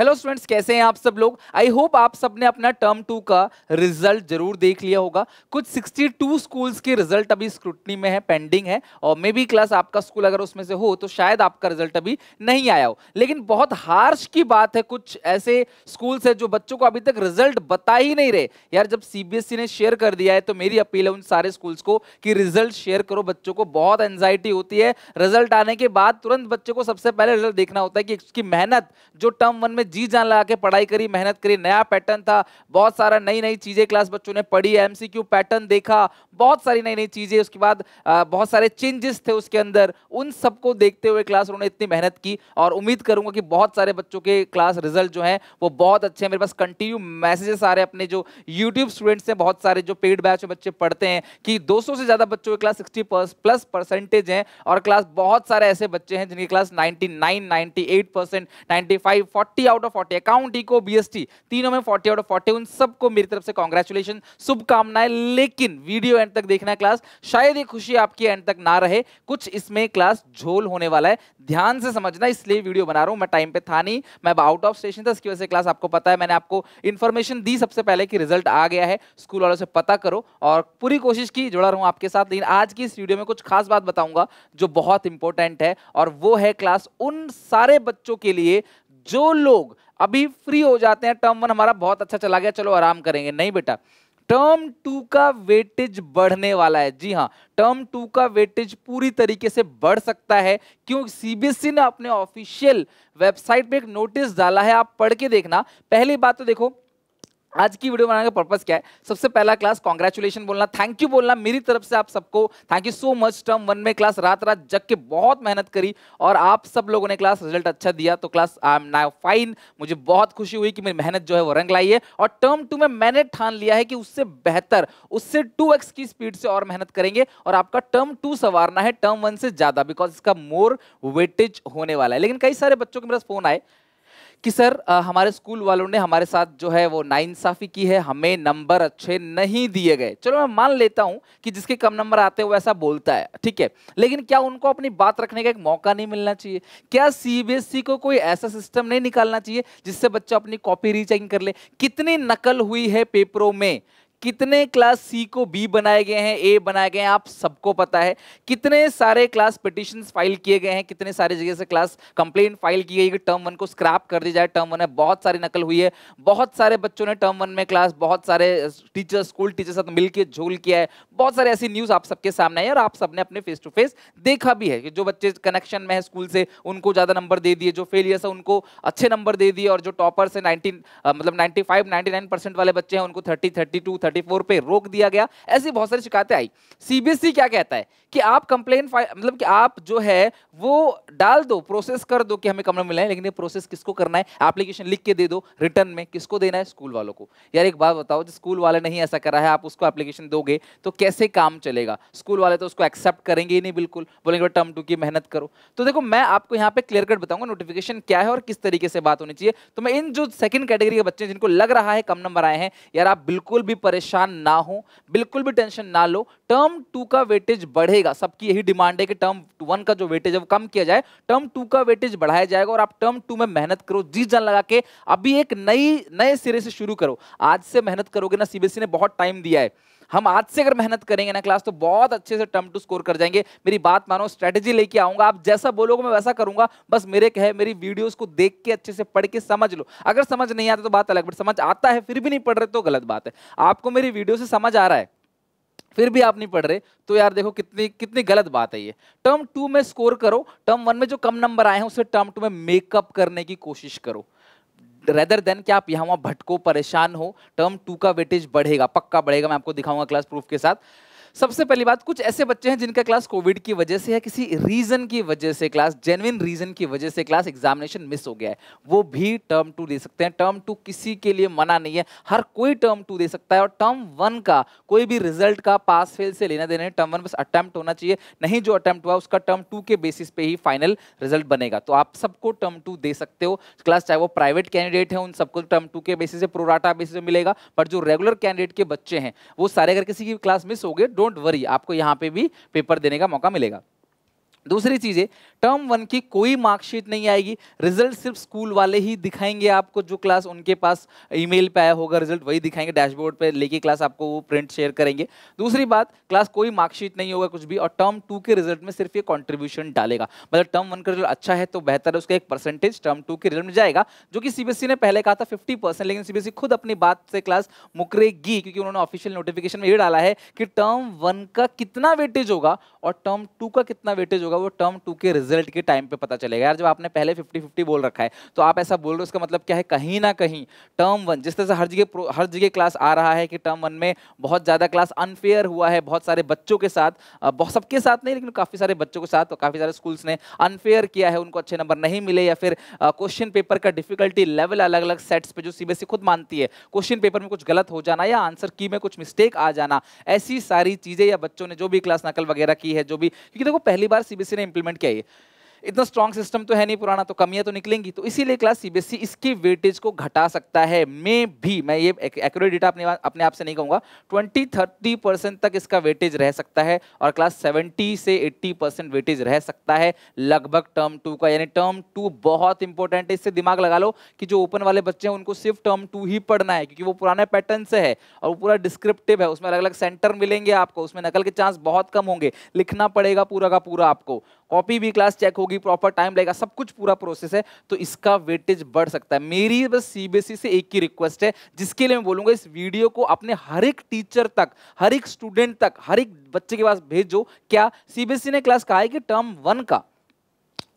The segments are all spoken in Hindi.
हेलो स्टूडेंट्स कैसे हैं आप सब लोग आई होप आप सब ने अपना टर्म टू का रिजल्ट जरूर देख लिया होगा कुछ 62 स्कूल्स के रिजल्ट अभी स्क्रूटनी में है पेंडिंग है और मे बी क्लास आपका स्कूल अगर उसमें से हो तो शायद आपका रिजल्ट अभी नहीं आया हो लेकिन बहुत हार्श की बात है कुछ ऐसे स्कूल्स है जो बच्चों को अभी तक रिजल्ट बता ही नहीं रहे यार जब सीबीएसई e ने शेयर कर दिया है तो मेरी अपील है उन सारे स्कूल्स को कि रिजल्ट शेयर करो बच्चों को बहुत एनजाइटी होती है रिजल्ट आने के बाद तुरंत बच्चे को सबसे पहले रिजल्ट देखना होता है कि उसकी मेहनत जो टर्म वन में जी जान लगा के पढ़ाई करी मेहनत करी नया पैटर्न था बहुत सारा नई नई चीज़ें क्लास बच्चों ने पढ़ी एमसीक्यू पैटर्न देखा बहुत सारी नई नई चीज़ें उसके बाद बहुत सारे चेंजेस थे उसके अंदर उन सबको देखते हुए क्लास उन्होंने इतनी मेहनत की और उम्मीद करूँगा कि बहुत सारे बच्चों के क्लास रिजल्ट जो हैं वो बहुत अच्छे हैं मेरे पास कंटिन्यू मैसेजेस आ रहे हैं अपने जो यूट्यूब स्टूडेंट्स हैं बहुत सारे जो पेड बैच में बच्चे पढ़ते हैं कि दो से ज़्यादा बच्चों के क्लास सिक्सटी प्लस परसेंटेज हैं और क्लास बहुत सारे ऐसे बच्चे हैं जिनकी class ninety 98 percent ninety five out of 40 account eco BST तीनों में 40 आउट ऑफ 40 उन सबको मेरी तरफ से कॉन्ग्रेचुलेशन शुभकामनाएं लेकिन वीडियो एंड तक देखना क्लास शायद ये खुशी आपकी एंड तक ना रहे कुछ इसमें क्लास झोल होने वाला है ध्यान से समझना इसलिए वीडियो बना रहा हूं मैं टाइम पे था नहीं मैं आउट ऑफ स्टेशन था इसकी वजह से क्लास आपको पता है मैंने आपको इन्फॉर्मेशन दी सबसे पहले कि रिजल्ट आ गया है स्कूल वालों से पता करो और पूरी कोशिश की जुड़ा रहूँ आपके साथ लेकिन आज की इस वीडियो में कुछ खास बात बताऊंगा जो बहुत इंपॉर्टेंट है और वो है क्लास उन सारे बच्चों के लिए जो लोग अभी फ्री हो जाते हैं टर्म वन हमारा बहुत अच्छा चला गया चलो आराम करेंगे नहीं बेटा टर्म टू का वेटेज बढ़ने वाला है जी हाँ टर्म टू का वेटेज पूरी तरीके से बढ़ सकता है क्योंकि सीबीएसई e ने अपने ऑफिशियल वेबसाइट पे एक नोटिस डाला है आप पढ़ के देखना पहली बात तो देखो आज की वीडियो बनाने का पर्पज क्या है सबसे पहला क्लास कॉन्ग्रेचुलेशन बोलना थैंक यू बोलना मेरी तरफ से आप सबको thank you so much term one में क्लास रात रात जग के बहुत मेहनत करी और आप सब लोगों ने क्लास रिजल्ट अच्छा दिया तो class I am now fine मुझे बहुत खुशी हुई कि मेरी मेहनत जो है वो रंग लाई है और टर्म टू में मैंने ठान लिया है कि उससे बेहतर उससे टू की स्पीड से और मेहनत करेंगे और आपका टर्म टू संवारना है टर्म वन से ज़्यादा बिकॉज इसका मोर वेटेज होने वाला है लेकिन कई सारे बच्चों के मेरा फोन आए कि सर आ, हमारे स्कूल वालों ने हमारे साथ जो है वो नाइंसाफ़ी की है हमें नंबर अच्छे नहीं दिए गए चलो मैं मान लेता हूँ कि जिसके कम नंबर आते हैं वो ऐसा बोलता है ठीक है लेकिन क्या उनको अपनी बात रखने का एक मौका नहीं मिलना चाहिए क्या सी e को कोई ऐसा सिस्टम नहीं निकालना चाहिए जिससे बच्चा अपनी कॉपी रीचेकिंग कर ले कितनी नकल हुई है पेपरों में कितने क्लास सी को बी बनाए गए हैं ए बनाए गए हैं आप सबको पता है कितने सारे क्लास पिटिशन फाइल किए गए हैं कितने सारे जगह से क्लास कंप्लेन फाइल की गई कि टर्म वन को स्क्रैप कर दिया जाए टर्म वन में बहुत सारी नकल हुई है बहुत सारे बच्चों ने टर्म वन में क्लास बहुत सारे टीचर स्कूल टीचर साथ मिलकर झोल किया है बहुत सारी ऐसी न्यूज़ आप सबके सामने आई और आप सबने अपने फेस टू फेस देखा भी है कि जो बच्चे कनेक्शन में है स्कूल से उनको ज़्यादा नंबर दे दिए जो फेलियर्स है उनको अच्छे नंबर दे दिए और जो टॉपर्स है नाइनटीन मतलब नाइन्टी फाइव वाले बच्चे हैं उनको थर्टी थर्टी टू थर्टी पे रोक दिया गया ऐसी बहुत सारी शिकायतें आई सीबीएसई e क्या कहता है कि आप कंप्लेन मतलब कि आप जो है वो डाल दो प्रोसेस कर दो कि हमें कमरे मिला है लेकिन ये प्रोसेस किसको करना है एप्लीकेशन लिख के दे दो रिटर्न में किसको देना है स्कूल वालों को यार एक बात बताओ जो स्कूल वाले नहीं ऐसा करा है आप उसको एप्लीकेशन दोगे तो कैसे काम चलेगा स्कूल वाले तो उसको एक्सेप्ट करेंगे ही नहीं बिल्कुल बोलेंगे टर्म टू की मेहनत करो तो देखो मैं आपको यहाँ पे क्लियर कट बताऊंगा नोटिफिकेशन क्या है और किस तरीके से बात होनी चाहिए तो मैं इन जो सेकंड कैटेगरी के बच्चे जिनको लग रहा है कम नंबर आए हैं यार आप बिल्कुल भी परे परेशान ना हो बिल्कुल भी टेंशन ना लो टर्म टू का वेटेज बढ़ेगा सबकी यही डिमांड है कि टर्म वन का जो वेटेज है वो कम किया जाए टर्म टू का वेटेज बढ़ाया जाएगा और आप टर्म टू में मेहनत करो जी जान लगा के अभी एक नई नए सिरे से शुरू करो आज से मेहनत करोगे ना सीबीएसई ने बहुत टाइम दिया है हम आज से अगर मेहनत करेंगे ना क्लास तो बहुत अच्छे से टर्म टू स्कोर कर जाएंगे मेरी बात मानो स्ट्रेटेजी लेके आऊंगा आप जैसा बोलोगे मैं वैसा करूंगा बस मेरे कहे मेरी वीडियोस को देख के अच्छे से पढ़ के समझ लो अगर समझ नहीं आता तो बात अलग बट समझ आता है फिर भी नहीं पढ़ रहे तो गलत बात है आपको मेरी वीडियो से समझ आ रहा है फिर भी आप नहीं पढ़ रहे तो यार देखो कितनी कितनी गलत बात है ये टर्म टू में स्कोर करो टर्म वन में जो कम नंबर आए हैं उसे टर्म टू में मेकअप करने की कोशिश करो रेदर देन कि आप यहाँ वहाँ भटको परेशान हो टर्म टू का वेटेज बढ़ेगा पक्का बढ़ेगा मैं आपको दिखाऊंगा क्लास प्रूफ के साथ सबसे पहली बात कुछ ऐसे बच्चे हैं जिनका क्लास कोविड की वजह से या किसी रीजन की वजह से क्लास जेनविन रीजन की वजह से क्लास एग्जामिनेशन मिस हो गया है वो भी टर्म टू दे सकते हैं टर्म टू किसी के लिए मना नहीं है हर कोई टर्म टू दे सकता है और टर्म वन का कोई भी रिजल्ट का पास फेल से लेना देना टर्म वन बस अटैम्प्ट होना चाहिए नहीं जो अटैम्प्ट हुआ उसका टर्म टू के बेसिस पे ही फाइनल रिजल्ट बनेगा तो आप सबको टर्म टू दे सकते हो क्लास चाहे वो प्राइवेट कैंडिडेट है उन सबको टर्म टू के बेसिस से प्रोराटा बेसिस मिलेगा बट जो रेगुलर कैंडिडेट के बच्चे हैं वो सारे अगर किसी की क्लास मिस हो गए डोंट वरी आपको यहाँ पे भी पेपर देने का मौका मिलेगा दूसरी चीज़ है टर्म वन की कोई मार्कशीट नहीं आएगी रिजल्ट सिर्फ स्कूल वाले ही दिखाएंगे आपको जो क्लास उनके पास ईमेल पे आया होगा रिजल्ट वही दिखाएंगे डैशबोर्ड पे लेके क्लास आपको वो प्रिंट शेयर करेंगे दूसरी बात क्लास कोई मार्कशीट नहीं होगा कुछ भी और टर्म टू के रिजल्ट में सिर्फ ये कॉन्ट्रीब्यूशन डालेगा मतलब टर्म वन का रिजल्ट अच्छा है तो बेहतर है उसका एक परसेंटेज टर्म टू के रिजल्ट में जाएगा जो कि सीबीएसई e ने पहले कहा था फिफ्टी लेकिन सीबीएसई e खुद अपनी बात से क्लास मुकरेगी क्योंकि उन्होंने ऑफिशियल नोटिफिकेशन में ये डाला है कि टर्म वन का कितना वेटेज होगा और टर्म टू का कितना वेटेज होगा होगा वो टर्म टू के रिजल्ट के टाइम पे पता चलेगा यार जब आपने पहले 50 50 बोल रखा है तो आप ऐसा बोल रहे हो उसका मतलब क्या है कहीं ना कहीं टर्म वन जिस तरह से हर जगह हर जगह क्लास आ रहा है कि टर्म वन में बहुत ज़्यादा क्लास अनफेयर हुआ है बहुत सारे बच्चों के साथ बहुत सबके साथ नहीं लेकिन काफ़ी सारे बच्चों के साथ काफ़ी सारे स्कूल्स ने अनफेयर किया है उनको अच्छे नंबर नहीं मिले या फिर क्वेश्चन पेपर का डिफिकल्टी लेवल अलग अलग सेट्स पर जो सी e खुद मानती है क्वेश्चन पेपर में कुछ गलत हो जाना या आंसर की में कुछ मिस्टेक आ जाना ऐसी सारी चीज़ें या बच्चों ने जो भी क्लास नकल वगैरह की है जो भी क्योंकि देखो पहली बार सी किसी ने इंप्लीमेंट किया है इतना स्ट्रांग सिस्टम तो है नहीं पुराना तो कमियां तो निकलेंगी तो इसीलिए क्लास सीबीएसई e इसकी वेटेज को घटा सकता है मे भी मैं ये एक्यूरेट डेटा अपने अपने आप से नहीं कहूँगा ट्वेंटी थर्टी परसेंट तक इसका वेटेज रह सकता है और क्लास सेवेंटी से एट्टी परसेंट वेटेज रह सकता है लगभग टर्म टू का यानी टर्म टू बहुत इंपॉर्टेंट है इससे दिमाग लगा लो कि जो ओपन वाले बच्चे हैं उनको सिर्फ टर्म टू ही पढ़ना है क्योंकि वो पुराने पैटर्न से है और वो पूरा डिस्क्रिप्टिव है उसमें अलग अलग सेंटर मिलेंगे आपको उसमें नकल के चांस बहुत कम होंगे लिखना पड़ेगा पूरा का पूरा आपको कॉपी भी क्लास चेक होगी प्रॉपर टाइम लगेगा सब कुछ पूरा प्रोसेस है तो इसका वेटेज बढ़ सकता है मेरी बस सीबीएसई e से एक ही रिक्वेस्ट है जिसके लिए मैं बोलूंगा इस वीडियो को अपने हर एक टीचर तक हर एक स्टूडेंट तक हर एक बच्चे के पास भेजो क्या सीबीएसई e ने क्लास कहा है कि टर्म वन का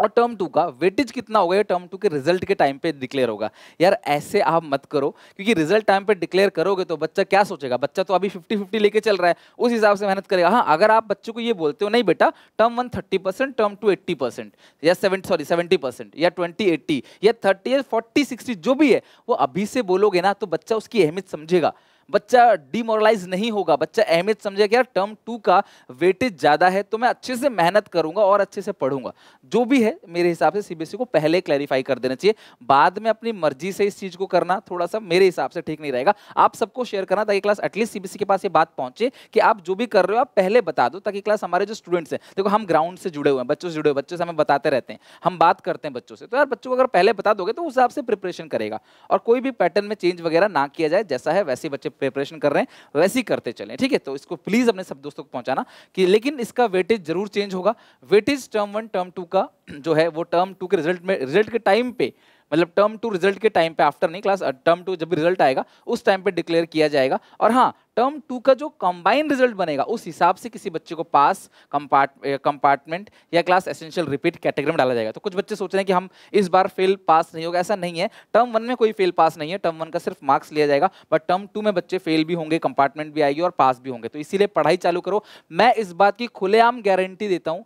और टर्म टू का वेटेज कितना होगा ये टर्म टू के रिजल्ट के टाइम पे डिक्लेयर होगा यार ऐसे आप मत करो क्योंकि रिजल्ट टाइम पे डिक्लेयर करोगे तो बच्चा क्या सोचेगा बच्चा तो अभी फिफ्टी फिफ्टी लेके चल रहा है उस हिसाब से मेहनत करेगा हाँ अगर आप बच्चों को ये बोलते हो नहीं बेटा term one thirty percent term two eighty percent या सेवन सॉरी सेवेंटी परसेंट या ट्वेंटी एट्टी या थर्टी या फोर्टी सिक्सटी जो भी है वो अभी से बोलोगे ना तो बच्चा उसकी अहमियत समझेगा बच्चा डिमोरलाइज नहीं होगा बच्चा अहमियत समझेगा यार टर्म टू का वेटेज ज़्यादा है तो मैं अच्छे से मेहनत करूंगा और अच्छे से पढ़ूंगा जो भी है मेरे हिसाब से सीबीएसई e को पहले क्लैरिफाई कर देना चाहिए बाद में अपनी मर्जी से इस चीज़ को करना थोड़ा सा मेरे हिसाब से ठीक नहीं रहेगा आप सबको शेयर करना ताकि क्लास एटलीस्ट सीबीएसई के पास ये बात पहुंचे कि आप जो भी कर रहे हो आप पहले बता दो ताकि क्लास हमारे जो स्टूडेंट्स हैं देखो हम ग्राउंड से जुड़े हुए हैं बच्चों से जुड़े हुए बच्चों से हमें बताते रहते हैं हम बात करते हैं बच्चों से तो यार बच्चों को अगर पहले बता दोगे तो उस हिसाब से प्रिपरेशन करेगा और कोई भी पैटर्न में चेंज वगैरह ना किया जाए जैसा है वैसे बच्चे प्रिपरेशन कर रहे हैं वैसे ही करते चले ठीक है तो इसको प्लीज़ अपने सब दोस्तों को पहुंचाना कि लेकिन इसका वेटेज जरूर चेंज होगा weightage term one term two का जो है वो टर्म टू के रिजल्ट में रिजल्ट के टाइम पे मतलब टर्म टू रिजल्ट के टाइम पे आफ्टर नहीं क्लास टर्म टू जब रिजल्ट आएगा उस टाइम पे डिक्लेयर किया जाएगा और हाँ टर्म टू का जो कंबाइन रिजल्ट बनेगा उस हिसाब से किसी बच्चे को पास कंपार्ट कंपार्टमेंट या क्लास एसेंशियल रिपीट कैटेगरी में डाला जाएगा तो कुछ बच्चे सोच रहे हैं कि हम इस बार फेल पास नहीं होगा ऐसा नहीं है टर्म वन में कोई फेल पास नहीं है टर्म वन का सिर्फ मार्क्स लिया जाएगा बट टर्म टू में बच्चे फेल भी होंगे कंपार्टमेंट भी आएगी और पास भी होंगे तो इसीलिए पढ़ाई चालू करो मैं इस बात की खुलेआम गारंटी देता हूँ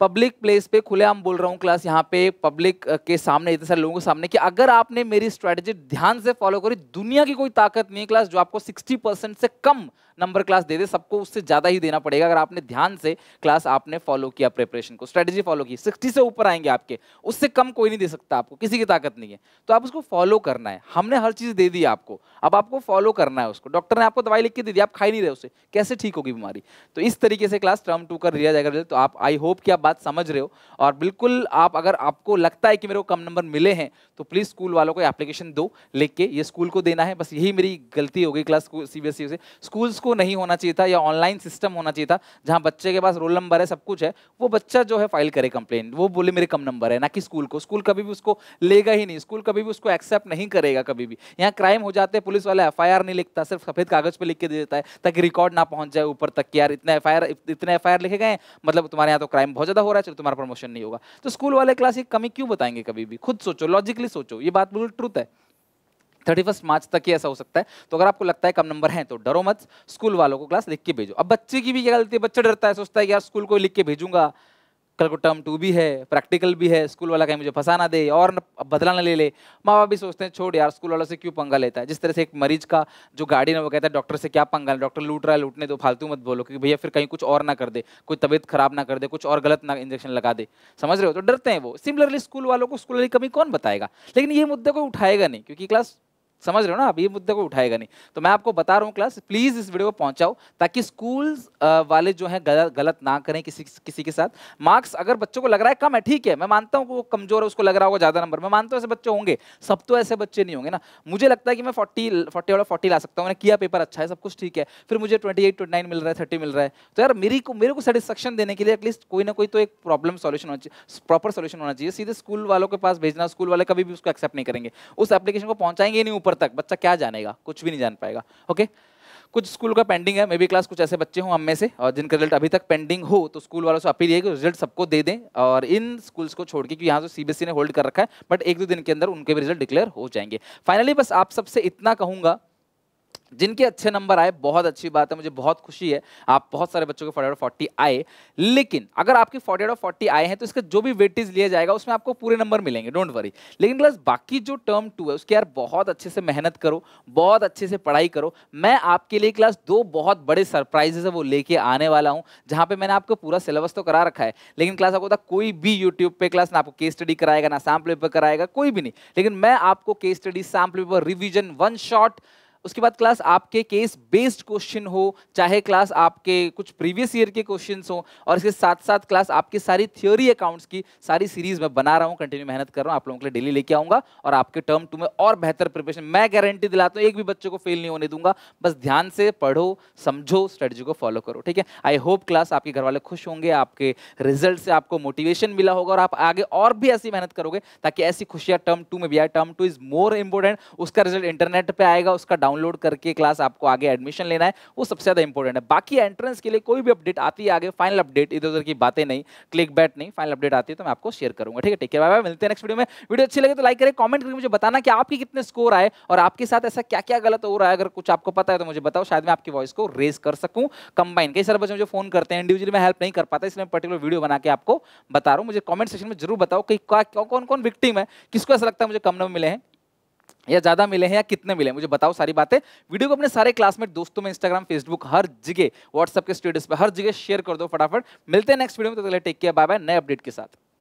पब्लिक प्लेस पे खुले आम बोल रहा हूँ क्लास यहाँ पे पब्लिक के सामने इतने सारे लोगों के सामने कि अगर आपने मेरी स्ट्रैटेजी ध्यान से फॉलो करी दुनिया की कोई ताकत नहीं है क्लास जो आपको 60 परसेंट से कम नंबर क्लास दे दे सबको उससे ज़्यादा ही देना पड़ेगा अगर आपने ध्यान से क्लास आपने फॉलो किया प्रिपरेशन को स्ट्रैटेजी फॉलो की सिक्सटी से ऊपर आएंगे आपके उससे कम कोई नहीं दे सकता आपको किसी की ताकत नहीं है तो आप उसको फॉलो करना है हमने हर चीज़ दे दी आपको अब आपको फॉलो करना है उसको डॉक्टर ने आपको दवाई लिख के दे दी आप खाई नहीं रहे उससे कैसे ठीक होगी बीमारी तो इस तरीके से क्लास टर्म टू कर लिया जाएगा तो आप आई होप कि आप बात समझ रहे हो और बिल्कुल आप अगर आपको लगता है कि मेरे को कम नंबर मिले हैं तो प्लीज़ स्कूल वालों को एप्लीकेशन दो लिख के ये स्कूल को देना है बस यही मेरी गलती हो गई class CBSE schools को को नहीं होना चाहिए था या ऑनलाइन सिस्टम होना चाहिए था जहाँ बच्चे के पास रोल नंबर है सब कुछ है वो बच्चा जो है फाइल करे कंप्लेन वो बोले मेरे कम नंबर है ना कि स्कूल को स्कूल कभी भी उसको लेगा ही नहीं स्कूल कभी भी उसको एक्सेप्ट नहीं करेगा कभी भी यहाँ क्राइम हो जाते हैं पुलिस वाला एफ नहीं लिखता सिर्फ सफेद कागज पर लिख के दे देता है ताकि रिकॉर्ड ना पहुंच जाए ऊपर तक कि यार इतने एफ इतने एफ लिखे गए मतलब तुम्हारे यहाँ तो क्राइम बहुत ज्यादा हो रहा है चलो तुम्हारा प्रमोशन नहीं होगा तो स्कूल वाले क्लास की कमी क्यों बताएंगे कभी भी खुद सोचो लॉजिकली सोचो ये बात बिल्कुल ट्रूथ है थर्टी फर्स्ट मार्च तक ही ऐसा हो सकता है तो अगर आपको लगता है कम नंबर है तो डरो मत स्कूल वालों को क्लास लिख के भेजो अब बच्चे की भी क्या गलती है बच्चा डरता है सोचता है यार स्कूल को लिख के भेजूंगा कल को टर्म टू भी है प्रैक्टिकल भी है स्कूल वाला कहीं मुझे फंसा ना दे और बदला ना ले ले माँ बाप भी सोचते हैं छोड़ यार स्कूल वाला से क्यों पंगा लेता है जिस तरह से एक मरीज का जो गाड़ी ना वो कहता है डॉक्टर से क्या पंगा है डॉक्टर लूट रहा है लूटने दो फालतू मत बोलो क्योंकि भैया फिर कहीं कुछ और ना कर दे कोई तबियत खराब ना कर दे कुछ और गलत ना इंजेक्शन लगा दे समझ रहे हो तो डरते हैं वो सिमिलरली स्कूल वालों को स्कूल वाली कमी कौन बताएगा लेकिन ये मुद्दे कोई उठाएगा नहीं क्योंकि क्लास समझ रहे हो ना अभी ये मुद्दे को उठाएगा नहीं तो मैं आपको बता रहा हूँ क्लास प्लीज़ इस वीडियो को पहुँचाओ ताकि स्कूल वाले जो हैं गलत गलत ना करें किसी किसी के साथ मार्क्स अगर बच्चों को लग रहा है कम है ठीक है मैं मानता हूँ वो कमजोर है उसको लग रहा होगा ज़्यादा नंबर मैं मानता हूँ ऐसे बच्चे होंगे सब तो ऐसे बच्चे नहीं होंगे ना मुझे लगता है कि मैं फोर्टी फोर्टी वाला फोर्टी ला सकता हूँ मैंने किया पेपर अच्छा है सब कुछ ठीक है फिर मुझे ट्वेंटी एट नाइन मिल रहा है थर्टी मिल रहा है तो यार मेरी को मेरे को सेटिस्फेक्शन देने के लिए एटलीस्ट कोई ना कोई तो एक प्रॉब्लम सोल्यूशन होना चाहिए प्रॉपर सोल्यूशन होना चाहिए सीधे स्कूल वालों के पास भेजना स्कूल वाले कभी भी उसको एक्सेप्ट नहीं करेंगे उस एप्लीकेशन को पहुँचाएंगे नहीं ऊपर ऊपर तक बच्चा क्या जानेगा कुछ भी नहीं जान पाएगा ओके कुछ स्कूल का पेंडिंग है मे बी क्लास कुछ ऐसे बच्चे हों हम में से और जिनका रिजल्ट अभी तक पेंडिंग हो तो स्कूल वालों से अपील है कि रिजल्ट सबको दे दें और इन स्कूल्स को छोड़ के क्योंकि यहाँ तो सीबीएसई e ने होल्ड कर रखा है बट एक दो दिन के अंदर उनके भी रिजल्ट डिक्लेयर हो जाएंगे फाइनली बस आप सबसे इतना कहूँगा जिनके अच्छे नंबर आए बहुत अच्छी बात है मुझे बहुत खुशी है आप बहुत सारे बच्चों के फोर्टी आउट फोर्टी आए लेकिन अगर आपके फोर्टी आउट फोर्टी आए हैं तो इसका जो भी वेटेज लिया जाएगा उसमें आपको पूरे नंबर मिलेंगे डोंट वरी लेकिन प्लस बाकी जो टर्म टू है उसके यार बहुत अच्छे से मेहनत करो बहुत अच्छे से पढ़ाई करो मैं आपके लिए क्लास दो बहुत बड़े सरप्राइजेस है वो लेके आने वाला हूँ जहाँ पे मैंने आपको पूरा सिलेबस तो करा रखा है लेकिन क्लास आपको था कोई भी यूट्यूब पे क्लास ना आपको केस स्टडी कराएगा ना सैम्पल पेपर कराएगा कोई भी नहीं लेकिन मैं आपको case study sample paper revision one shot उसके बाद क्लास आपके केस बेस्ड क्वेश्चन हो चाहे क्लास आपके कुछ प्रीवियस ईयर के क्वेश्चन हो और इसके साथ साथ क्लास आपकी सारी थ्योरी अकाउंट्स की सारी सीरीज मैं बना रहा हूँ कंटिन्यू मेहनत कर रहा हूँ आप लोगों के लिए डेली लेके आऊँगा और आपके टर्म टू में और बेहतर प्रिपरेशन मैं गारंटी दिलाता हूँ एक भी बच्चे को फेल नहीं होने दूंगा बस ध्यान से पढ़ो समझो स्ट्रेटजी को फॉलो करो ठीक है आई होप क्लास आपके घर वाले खुश होंगे आपके रिजल्ट से आपको मोटिवेशन मिला होगा और आप आगे और भी ऐसी मेहनत करोगे ताकि ऐसी खुशियाँ टर्म टू में भी आए term two is more important उसका रिजल्ट इंटरनेट पर आएगा उसका डाउनलोड करके क्लास आपको आगे एडमिशन लेना है वो सबसे ज़्यादा इंपॉर्टेंट है बाकी एंट्रेंस के लिए कोई भी अपडेट आती है आगे फाइनल अपडेट इधर उधर की बातें नहीं क्लिक बैट नहीं फाइनल अपडेट आती है तो मैं आपको शेयर करूंगा ठीक है ठीक है बाय मिलते हैं नेक्स्ट वीडियो में वीडियो अच्छी लगे तो लाइक करें कॉमेंट करके मुझे बताना कि आपके कितने स्कोर आए और आपके साथ ऐसा क्या क्या गलत हो रहा है अगर कुछ आपको पता है तो मुझे बताओ शायद मैं आपकी वॉइस को रेज कर सकूँ कंबाइन कई सारे बच्चे मुझे फोन करते हैं इंडिविजुअली मैं हेल्प नहीं कर पाता इसलिए पर्टिकुलर वीडियो बना के आपको बता रहा हूँ मुझे कमेंट सेक्शन में जरूर बताओ कि कौन कौन विक्टिम है किसको ऐसा लगता है मुझे कम नंबर मिले हैं या ज़्यादा मिले हैं या कितने मिले मुझे बताओ सारी बातें वीडियो को अपने सारे क्लासमेट दोस्तों में इंस्टाग्राम फेसबुक हर जगह व्हाट्सएप के स्टेटस पर हर जगह शेयर कर दो फटाफट मिलते हैं नेक्स्ट वीडियो में तो टेक केयर बाय बाय नए अपडेट के साथ